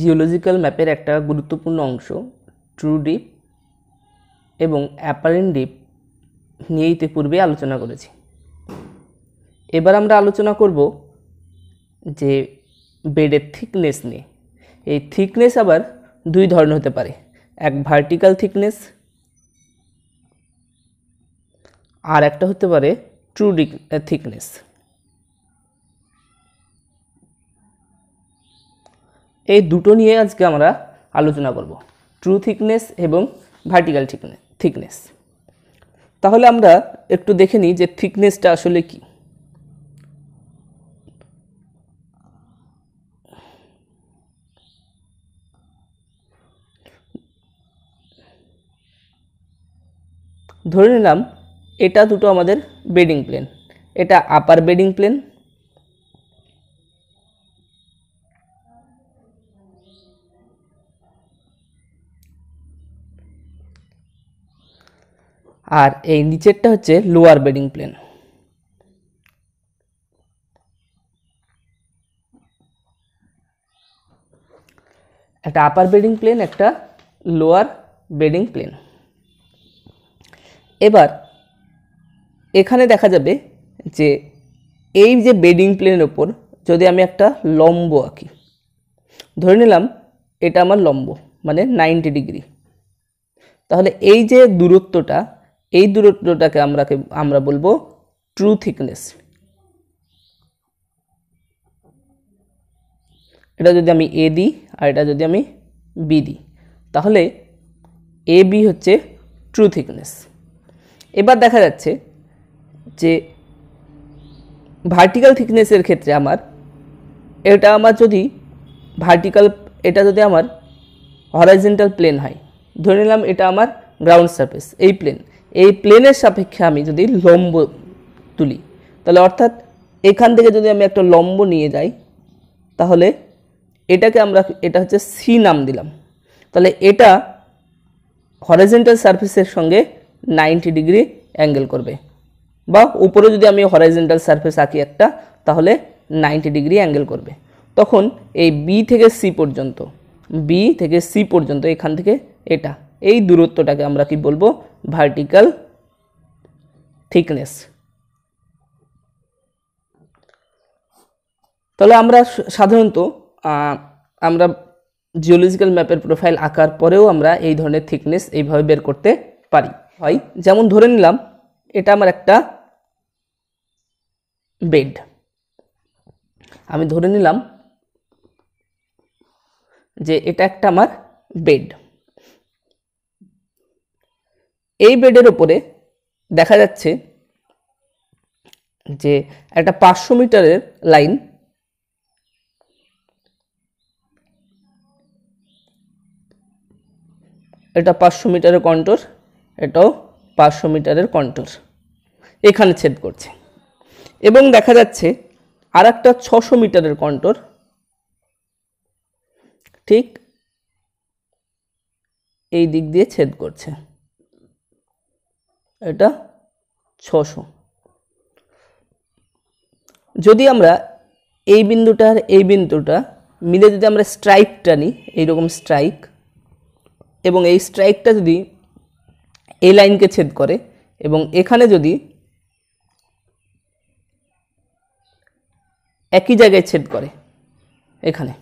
geological ম্যাপের একটা গুরুত্বপূর্ণ অংশ ট্রু ডিপ এবং অ্যাপারেন ডিপ নিয়ে ইতিপূর্বে আলোচনা করেছি এবার আমরা আলোচনা করব যে বেডের থিকনেস নিয়ে এই থিকনেস আবার দুই ধরনের হতে পারে এক ভার্টিক্যাল থিকনেস আর একটা হতে পারে ট্রু ডিক থিকনেস এই দুটো নিয়ে আজকে আমরা আলোচনা করব ট্রু থিকনেস এবং ভার্টিক্যাল থিকনেস তাহলে আমরা একটু দেখে নিই যে থিকনেসটা আসলে কী ধরে নিলাম এটা দুটো আমাদের বেডিং প্লেন এটা আপার বেডিং প্লেন আর এই নিচেরটা হচ্ছে লোয়ার বেডিং প্লেন একটা আপার বেডিং প্লেন একটা লোয়ার বেডিং প্লেন এবার এখানে দেখা যাবে যে এই যে বেডিং প্লেনের ওপর যদি আমি একটা লম্ব আঁকি ধরে নিলাম এটা আমার লম্ব মানে নাইনটি ডিগ্রি তাহলে এই যে দূরত্বটা এই দূরত্বটাকে আমরা আমরা বলবো ট্রু থিকনেস এটা যদি আমি এ দিই আর এটা যদি আমি বি দিই তাহলে এ বি হচ্ছে ট্রু থিকনেস এবার দেখা যাচ্ছে যে ভার্টিক্যাল থিকনেসের ক্ষেত্রে আমার এটা আমার যদি ভার্টিক্যাল এটা যদি আমার হরাইজেন্টাল প্লেন হয় ধরে নিলাম এটা আমার গ্রাউন্ড সার্ফেস এই প্লেন এই প্লেনের সাপেক্ষে আমি যদি লম্ব তুলি তাহলে অর্থাৎ এখান থেকে যদি আমি একটা লম্ব নিয়ে যাই তাহলে এটাকে আমরা এটা হচ্ছে সি নাম দিলাম তাহলে এটা হরাইজেন্টাল সার্ফেসের সঙ্গে নাইনটি ডিগ্রি অ্যাঙ্গেল করবে বা উপরে যদি আমি হরাইজেন্টাল সার্ফেস আঁকি একটা তাহলে নাইনটি ডিগ্রি অ্যাঙ্গেল করবে তখন এই বি থেকে সি পর্যন্ত বি থেকে সি পর্যন্ত এখান থেকে এটা এই দূরত্বটাকে আমরা কি বলবো ভার্টিক্যাল থিকনেস তাহলে আমরা সাধারণত আমরা জিওলজিক্যাল ম্যাপের প্রোফাইল আঁকার পরেও আমরা এই ধরনের থিকনেস এইভাবে বের করতে পারি হয় যেমন ধরে নিলাম এটা আমার একটা বেড আমি ধরে নিলাম যে এটা একটা আমার বেড এই বেডের ওপরে দেখা যাচ্ছে যে একটা পাঁচশো মিটারের লাইন এটা পাঁচশো মিটারের কন্টোর এটাও পাঁচশো মিটারের কন্টোর এখানে ছেদ করছে এবং দেখা যাচ্ছে আর একটা ছশো মিটারের কন্টোর ঠিক এই দিক দিয়ে ছেদ করছে এটা ছশো যদি আমরা এই বিন্দুটা আর এই বিন্দুটা মিলে যদি আমরা স্ট্রাইকটা নিই এইরকম স্ট্রাইক এবং এই স্ট্রাইকটা যদি এই লাইনকে ছেদ করে এবং এখানে যদি একই জায়গায় ছেদ করে এখানে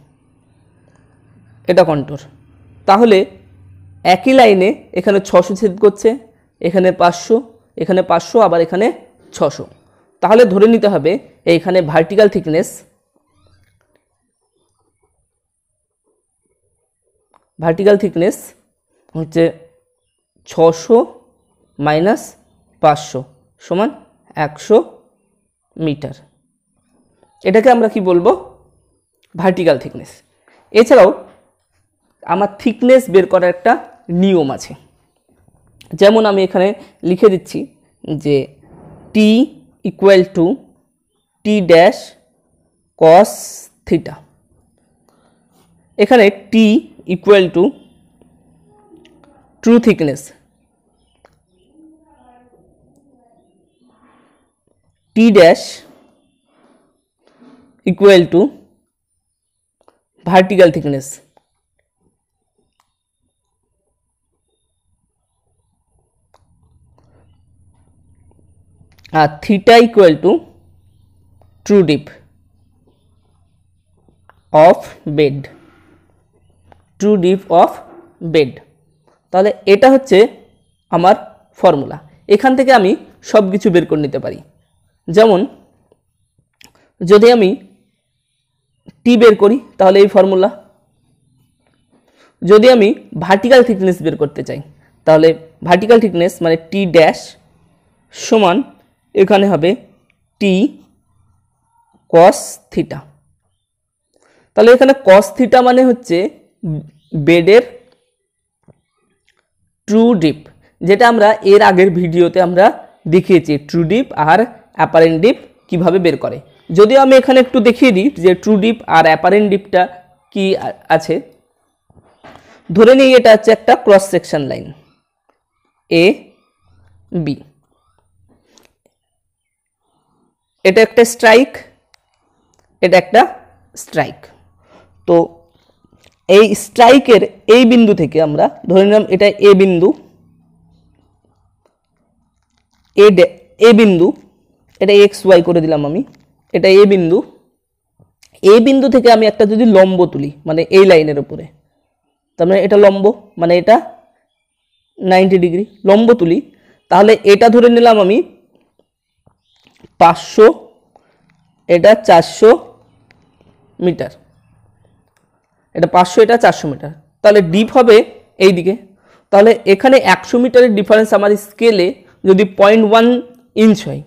এটা কন্টোর তাহলে একই লাইনে এখানে ছশো ছেদ করছে এখানে পাঁচশো এখানে পাঁচশো আবার এখানে ছশো তাহলে ধরে নিতে হবে এইখানে ভার্টিক্যাল থিকনেস ভার্টিক্যাল থিকনেস হচ্ছে ছশো মাইনাস পাঁচশো সমান একশো মিটার এটাকে আমরা কি বলবো ভার্টিক্যাল থিকনেস এছাড়াও আমার থিকনেস বের করার একটা নিয়ম আছে যেমন আমি এখানে লিখে দিচ্ছি যে T equal to T dash cos theta এখানে T equal to true thickness T dash equal to vertical thickness আর theta equal to true dip of bed true dip of bed তাহলে এটা হচ্ছে আমার ফর্মুলা এখান থেকে আমি সব কিছু বের করে নিতে পারি যেমন যদি আমি টি বের করি তাহলে এই ফর্মুলা যদি আমি ভার্টিক্যাল থিকনেস বের করতে চাই তাহলে ভার্টিক্যাল থিকনেস মানে টি ড্যাশ সমান এখানে হবে টি কস থিটা তাহলে এখানে কস থিটা মানে হচ্ছে বেডের ট্রু ডিপ যেটা আমরা এর আগের ভিডিওতে আমরা দেখিয়েছি ট্রু ডিপ আর অ্যাপারেন ডিপ কীভাবে বের করে যদিও আমি এখানে একটু দেখিয়ে দিই যে ট্রু ডিপ আর অ্যাপারেন ডিপটা কি আছে ধরে নিই এটা হচ্ছে একটা cross section line A B এটা একটা স্ট্রাইক এটা একটা স্ট্রাইক তো এই স্ট্রাইকের এই বিন্দু থেকে আমরা ধরে নিলাম এটা এ বিন্দু এ এ বিন্দু এটা এক্স ওয়াই করে দিলাম আমি এটা এ বিন্দু এ বিন্দু থেকে আমি একটা যদি লম্ব তুলি মানে এই লাইনের উপরে তার মানে এটা লম্ব মানে এটা নাইনটি ডিগ্রি লম্ব তুলি তাহলে এটা ধরে নিলাম আমি পাঁচশো এটা চারশো মিটার এটা পাঁচশো এটা চারশো মিটার তাহলে ডিপ হবে এই দিকে তাহলে এখানে একশো মিটারের ডিফারেন্স আমার স্কেলে যদি পয়েন্ট ওয়ান ইঞ্চ হয়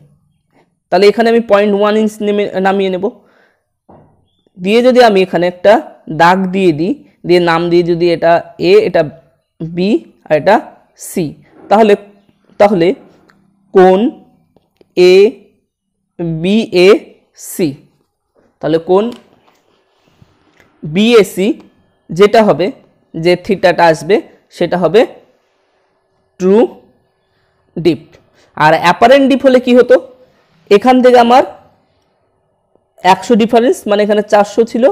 তাহলে এখানে আমি পয়েন্ট ওয়ান ইঞ্চ নেমে নামিয়ে নেব দিয়ে যদি আমি এখানে একটা দাগ দিয়ে দিই দিয়ে নাম দিয়ে যদি এটা এ এটা বি আর এটা সি তাহলে তাহলে কোন এ বিএসি তাহলে কোন বিএসি যেটা হবে যে থিটাটা আসবে সেটা হবে ট্রু ডিপ আর অ্যাপারেন্ট ডিপ হলে কি হতো এখান থেকে আমার একশো ডিফারেন্স মানে এখানে চারশো ছিল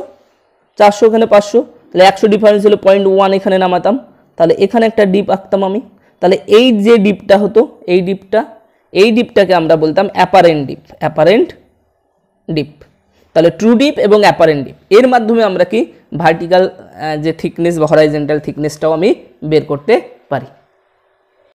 চারশো এখানে পাঁচশো তাহলে একশো ডিফারেন্স হলো পয়েন্ট ওয়ান এখানে নামাতাম তাহলে এখানে একটা ডিপ আঁকতাম আমি তাহলে এই যে ডিপটা হতো এই ডিপটা এই ডিপটাকে আমরা বলতাম অ্যাপারেন্ট ডিপ অ্যাপারেন্ট ডিপ তাহলে ট্রু ডিপ এবং অ্যাপারেন্ট ডিপ এর মাধ্যমে আমরা কি ভার্টিক্যাল যে থিকনেস বা হরাইজেন্টাল থিকনেসটাও আমি বের করতে পারি